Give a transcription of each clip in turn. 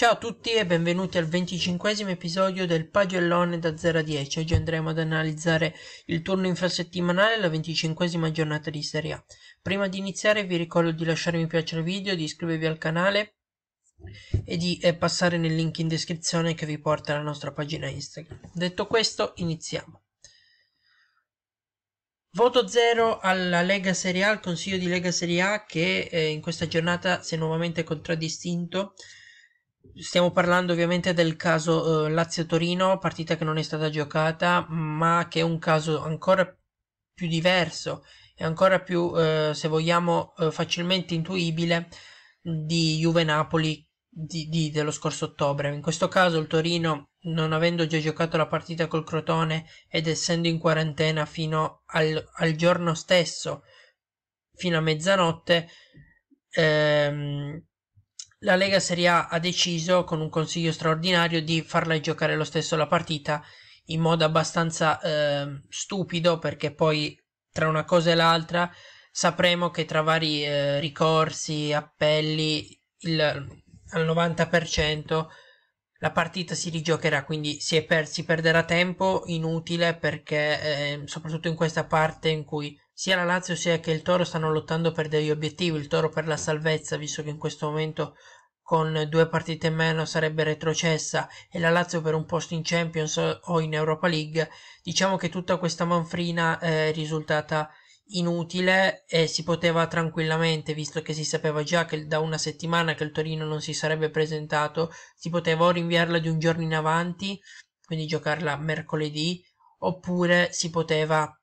Ciao a tutti e benvenuti al venticinquesimo episodio del pagellone da 0 a 10. Oggi andremo ad analizzare il turno infrasettimanale e la venticinquesima giornata di Serie A. Prima di iniziare vi ricordo di lasciare mi piace al video, di iscrivervi al canale e di eh, passare nel link in descrizione che vi porta alla nostra pagina Instagram. Detto questo, iniziamo. Voto 0 alla Lega Serie A, al Consiglio di Lega Serie A che eh, in questa giornata si è nuovamente contraddistinto Stiamo parlando ovviamente del caso eh, Lazio-Torino, partita che non è stata giocata, ma che è un caso ancora più diverso e ancora più, eh, se vogliamo, eh, facilmente intuibile di Juve-Napoli di, di, dello scorso ottobre. In questo caso il Torino, non avendo già giocato la partita col Crotone ed essendo in quarantena fino al, al giorno stesso, fino a mezzanotte, ehm, la Lega Serie A ha deciso con un consiglio straordinario di farla giocare lo stesso la partita in modo abbastanza eh, stupido perché poi tra una cosa e l'altra sapremo che tra vari eh, ricorsi, appelli il, al 90% la partita si rigiocherà, quindi si, per, si perderà tempo inutile perché eh, soprattutto in questa parte in cui sia la Lazio sia che il Toro stanno lottando per degli obiettivi, il Toro per la salvezza, visto che in questo momento con due partite in meno sarebbe retrocessa e la Lazio per un posto in Champions o in Europa League, diciamo che tutta questa manfrina eh, è risultata inutile e si poteva tranquillamente, visto che si sapeva già che da una settimana che il Torino non si sarebbe presentato, si poteva o rinviarla di un giorno in avanti, quindi giocarla mercoledì, oppure si poteva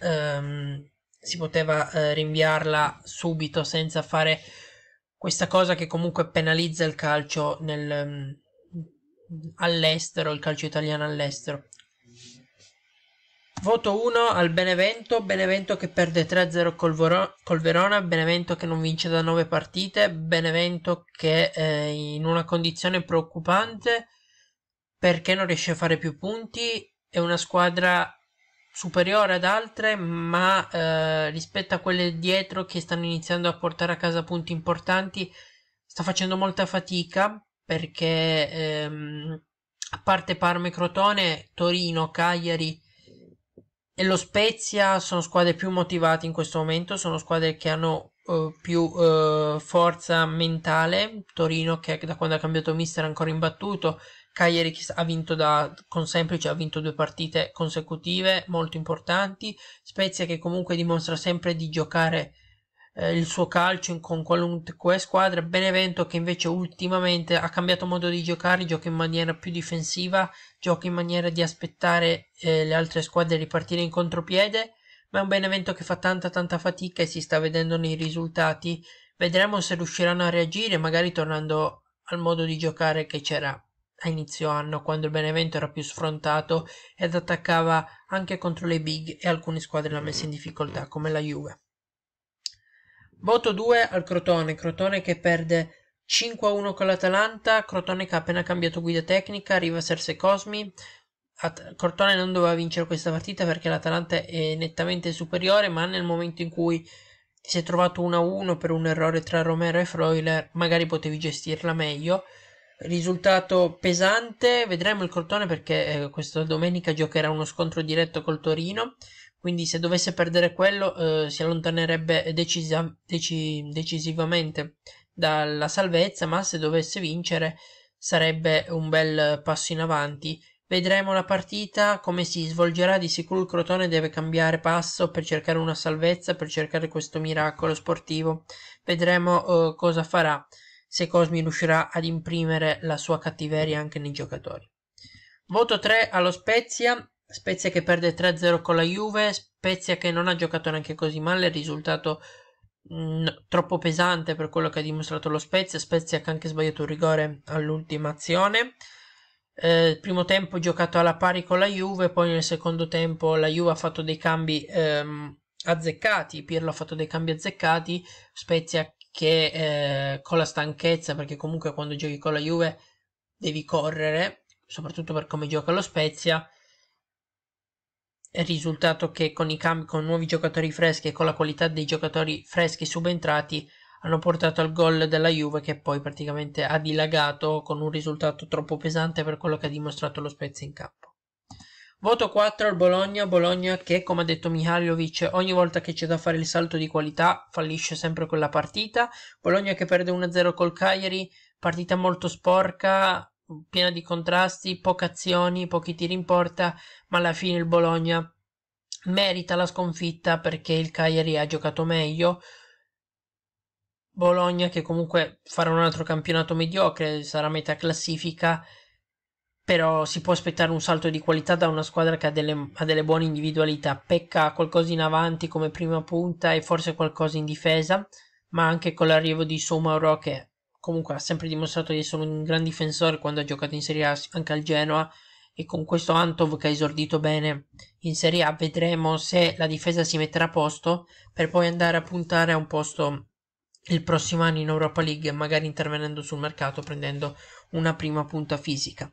ehm, si poteva eh, rinviarla subito senza fare questa cosa che comunque penalizza il calcio nel, mm, all'estero, il calcio italiano all'estero. Voto 1 al Benevento, Benevento che perde 3-0 col, Voro- col, Verona, Benevento che non vince da 9 partite, Benevento che è eh, in una condizione preoccupante perché non riesce a fare più punti, è una squadra superiore ad altre, ma eh, rispetto a quelle dietro che stanno iniziando a portare a casa punti importanti, sta facendo molta fatica perché ehm, a parte Parma e Crotone, Torino, Cagliari e lo Spezia sono squadre più motivate in questo momento, sono squadre che hanno eh, più uh, forza mentale. Torino che da quando ha cambiato mister è ancora imbattuto. Cagliari che ha vinto da, con semplice, ha vinto due partite consecutive molto importanti. Spezia che comunque dimostra sempre di giocare eh, il suo calcio con qualunque squadra. Benevento che invece ultimamente ha cambiato modo di giocare, gioca in maniera più difensiva, gioca in maniera di aspettare eh, le altre squadre di partire in contropiede ma è un Benevento che fa tanta tanta fatica e si sta vedendo nei risultati. Vedremo se riusciranno a reagire, magari tornando al modo di giocare che c'era a inizio anno, quando il Benevento era più sfrontato ed attaccava anche contro le big e alcune squadre l'ha messa in difficoltà, come la Juve. Voto 2 al Crotone, Crotone che perde 5-1 con l'Atalanta, Crotone che ha appena cambiato guida tecnica, arriva Serse Cosmi, At Cortona non doveva vincere questa partita perché l'Atalanta è nettamente superiore, ma nel momento in cui si è trovato 1-1 per un errore tra Romero e Freuler, magari potevi gestirla meglio. Risultato pesante, vedremo il Cortone perché eh, questa domenica giocherà uno scontro diretto col Torino, quindi se dovesse perdere quello eh, si allontanerebbe decisa, deci, decisivamente dalla salvezza, ma se dovesse vincere sarebbe un bel passo in avanti Vedremo la partita come si svolgerà, di sicuro il Crotone deve cambiare passo per cercare una salvezza, per cercare questo miracolo sportivo. Vedremo eh, cosa farà, se Cosmi riuscirà ad imprimere la sua cattiveria anche nei giocatori. Voto 3 allo Spezia, Spezia che perde 3-0 con la Juve, Spezia che non ha giocato neanche così male, risultato mh, mm, troppo pesante per quello che ha dimostrato lo Spezia, Spezia che ha anche sbagliato un rigore all'ultima azione eh, il primo tempo giocato alla pari con la Juve, poi nel secondo tempo la Juve ha fatto dei cambi ehm, azzeccati, Pirlo ha fatto dei cambi azzeccati, Spezia che eh, con la stanchezza, perché comunque quando giochi con la Juve devi correre, soprattutto per come gioca lo Spezia, il risultato che con i cambi, con nuovi giocatori freschi e con la qualità dei giocatori freschi subentrati hanno portato al gol della Juve che poi praticamente ha dilagato con un risultato troppo pesante per quello che ha dimostrato lo Spezia in campo. Voto 4 al Bologna, Bologna che come ha detto Mihailovic ogni volta che c'è da fare il salto di qualità fallisce sempre quella partita, Bologna che perde 1-0 col Cagliari, partita molto sporca, piena di contrasti, poche azioni, pochi tiri in porta, ma alla fine il Bologna merita la sconfitta perché il Cagliari ha giocato meglio, Bologna che comunque farà un altro campionato mediocre, sarà metà classifica, però si può aspettare un salto di qualità da una squadra che ha delle, ha delle buone individualità. Pecca qualcosa in avanti come prima punta e forse qualcosa in difesa, ma anche con l'arrivo di Somauro che comunque ha sempre dimostrato di essere un gran difensore quando ha giocato in Serie A anche al Genoa e con questo Antov che ha esordito bene in Serie A vedremo se la difesa si metterà a posto per poi andare a puntare a un posto il prossimo anno in Europa League, magari intervenendo sul mercato prendendo una prima punta fisica.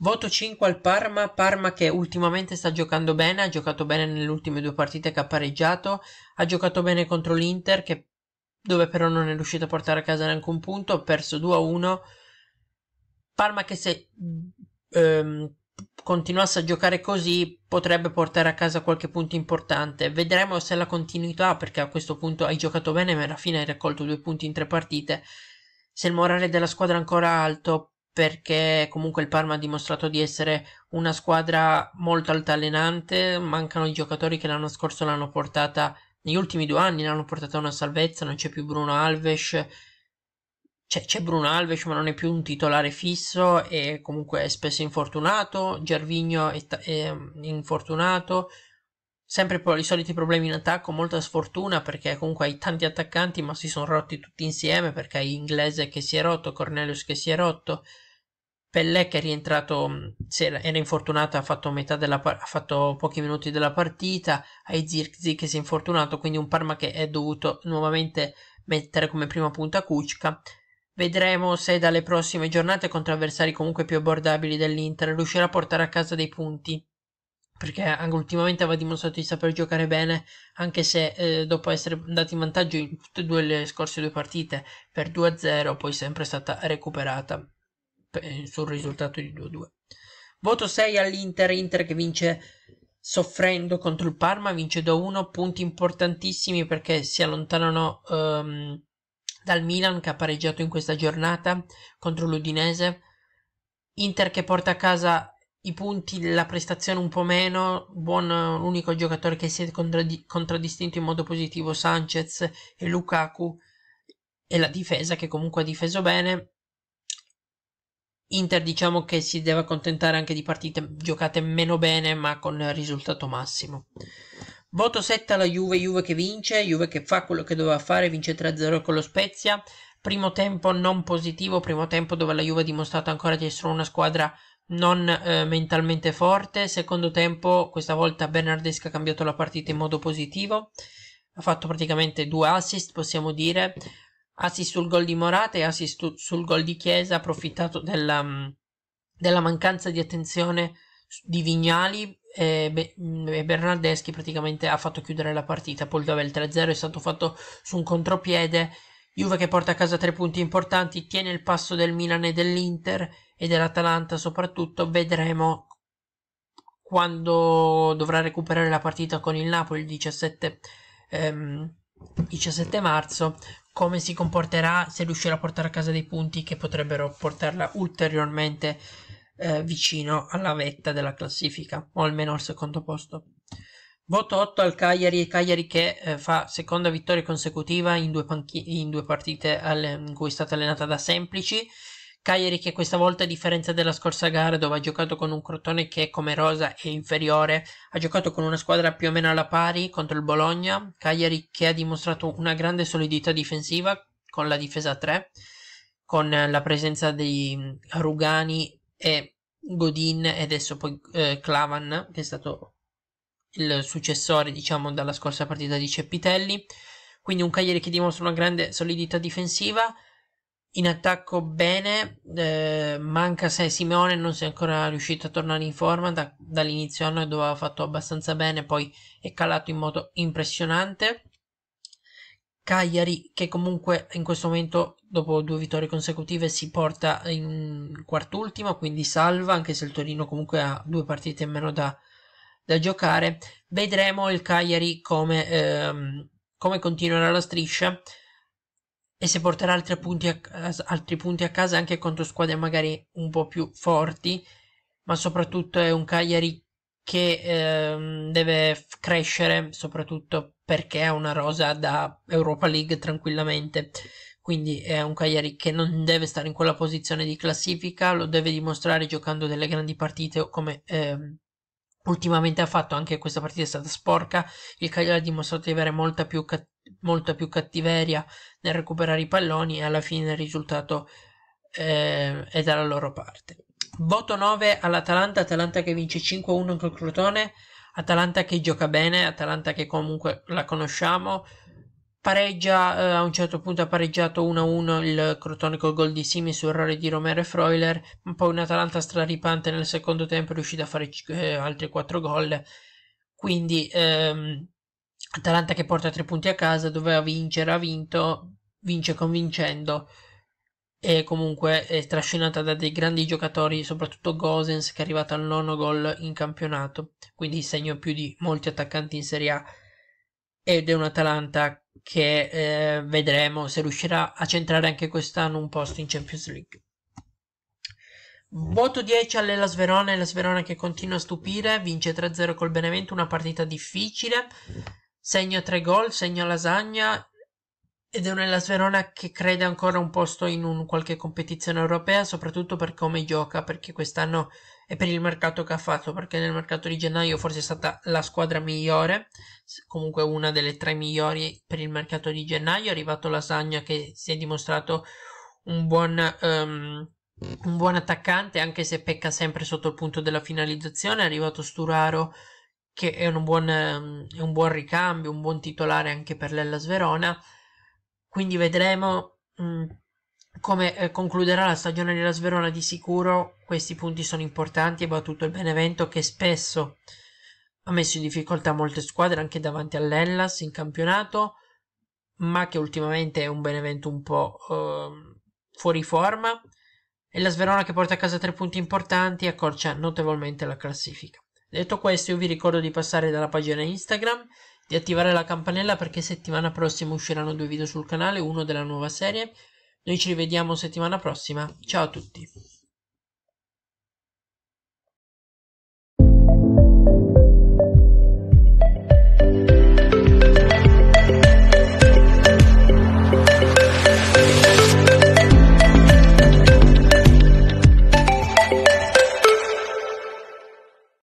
Voto 5 al Parma, Parma che ultimamente sta giocando bene, ha giocato bene nelle ultime due partite che ha pareggiato, ha giocato bene contro l'Inter che, dove però non è riuscito a portare a casa neanche un punto, ha perso 2-1. Parma che se ehm, continuasse a giocare così potrebbe portare a casa qualche punto importante vedremo se la continuità perché a questo punto hai giocato bene ma alla fine hai raccolto due punti in tre partite se il morale della squadra è ancora alto perché comunque il Parma ha dimostrato di essere una squadra molto altalenante mancano i giocatori che l'anno scorso l'hanno portata negli ultimi due anni l'hanno portata a una salvezza non c'è più Bruno Alves c'è, c'è Bruno Alves ma non è più un titolare fisso e comunque è spesso infortunato, Gervigno è, è mm, infortunato, sempre poi i soliti problemi in attacco, molta sfortuna perché comunque hai tanti attaccanti ma si sono rotti tutti insieme perché hai Inglese che si è rotto, Cornelius che si è rotto, Pellè che è rientrato, mm, era infortunato, ha fatto, della, ha fatto pochi minuti della partita, hai Zirkzi che si è infortunato, quindi un Parma che è dovuto nuovamente mettere come prima punta Kuczka Vedremo se dalle prossime giornate contro avversari comunque più abbordabili dell'Inter riuscirà a portare a casa dei punti. Perché anche ultimamente aveva dimostrato di saper giocare bene, anche se eh, dopo essere andati in vantaggio in tutte e due le scorse due partite per 2-0, poi sempre è stata recuperata sul risultato di 2-2. Voto 6 all'Inter, Inter che vince soffrendo contro il Parma, vince da 1, punti importantissimi perché si allontanano um, dal Milan che ha pareggiato in questa giornata contro l'Udinese, Inter che porta a casa i punti, la prestazione un po' meno, buon l'unico giocatore che si è contrad- contraddistinto in modo positivo Sanchez e Lukaku e la difesa che comunque ha difeso bene. Inter diciamo che si deve accontentare anche di partite giocate meno bene ma con risultato massimo. Voto 7 alla Juve, Juve che vince, Juve che fa quello che doveva fare, vince 3-0 con lo Spezia. Primo tempo non positivo, primo tempo dove la Juve ha dimostrato ancora di essere una squadra non eh, mentalmente forte. Secondo tempo, questa volta Bernardesca ha cambiato la partita in modo positivo. Ha fatto praticamente due assist, possiamo dire. Assist sul gol di Morata e assist sul gol di Chiesa, ha approfittato della, della mancanza di attenzione di Vignali Mm, e, Bernardeschi praticamente ha fatto chiudere la partita. Poi il 3-0 è stato fatto su un contropiede. Juve che porta a casa tre punti importanti, tiene il passo del Milan e dell'Inter e dell'Atalanta soprattutto. Vedremo quando dovrà recuperare la partita con il Napoli il 17, ehm, 17 marzo, come si comporterà se riuscirà a portare a casa dei punti che potrebbero portarla ulteriormente eh, vicino alla vetta della classifica o almeno al secondo posto. Voto 8 al Cagliari, Cagliari che eh, fa seconda vittoria consecutiva in due, panchi- in due partite alle- in cui è stata allenata da semplici. Cagliari che questa volta a differenza della scorsa gara dove ha giocato con un Crotone che come rosa è inferiore, ha giocato con una squadra più o meno alla pari contro il Bologna, Cagliari che ha dimostrato una grande solidità difensiva con la difesa 3, con la presenza di Rugani e Godin e adesso poi eh, Clavan che è stato il successore diciamo dalla scorsa partita di Ceppitelli quindi un Cagliari che dimostra una grande solidità difensiva in attacco bene eh, manca se Simeone non si è ancora riuscito a tornare in forma da, dall'inizio anno dove ha fatto abbastanza bene poi è calato in modo impressionante Cagliari che comunque in questo momento dopo due vittorie consecutive si porta in quart'ultima quindi salva anche se il Torino comunque ha due partite in meno da, da giocare vedremo il Cagliari come, ehm, come, continuerà la striscia e se porterà altri punti, a, altri punti a casa anche contro squadre magari un po' più forti ma soprattutto è un Cagliari che ehm, deve crescere soprattutto perché è una rosa da Europa League tranquillamente quindi è un Cagliari che non deve stare in quella posizione di classifica lo deve dimostrare giocando delle grandi partite come ehm, ultimamente ha fatto anche questa partita è stata sporca il Cagliari ha dimostrato di avere molta più, cat- molta più cattiveria nel recuperare i palloni e alla fine il risultato eh, è dalla loro parte Voto 9 all'Atalanta, Atalanta che vince 5-1 col Crotone, Atalanta che gioca bene, Atalanta che comunque la conosciamo, pareggia eh, a un certo punto ha pareggiato 1-1 il Crotone col gol di Simi su errore di Romero e Freuler, poi un Atalanta straripante nel secondo tempo è riuscita a fare eh, altri 4 gol, quindi ehm, Atalanta che porta 3 punti a casa, doveva vincere, ha vinto, vince convincendo e comunque è trascinata da dei grandi giocatori, soprattutto Gosens che è arrivato al nono gol in campionato, quindi segno più di molti attaccanti in Serie A ed è un Atalanta che eh, vedremo se riuscirà a centrare anche quest'anno un posto in Champions League. Voto 10 all'Elas Verona, Elas Verona che continua a stupire, vince 3-0 col Benevento, una partita difficile, segna 3 gol, segna Lasagna ed è una Hellas Verona che crede ancora un posto in un qualche competizione europea, soprattutto per come gioca, perché quest'anno è per il mercato che ha fatto, perché nel mercato di gennaio forse è stata la squadra migliore, comunque una delle tre migliori per il mercato di gennaio, è arrivato Lasagna che si è dimostrato un buon... Um, un buon attaccante anche se pecca sempre sotto il punto della finalizzazione è arrivato Sturaro che è un buon, um, un buon ricambio un buon titolare anche per l'Ellas Verona quindi vedremo mh, mm, come eh, concluderà la stagione della Sverona di sicuro questi punti sono importanti e battuto il Benevento che spesso ha messo in difficoltà molte squadre anche davanti all'Ellas in campionato ma che ultimamente è un Benevento un po' eh, fuori forma e la Sverona che porta a casa tre punti importanti accorcia notevolmente la classifica detto questo io vi ricordo di passare dalla pagina Instagram di attivare la campanella perché settimana prossima usciranno due video sul canale, uno della nuova serie. Noi ci rivediamo settimana prossima. Ciao a tutti.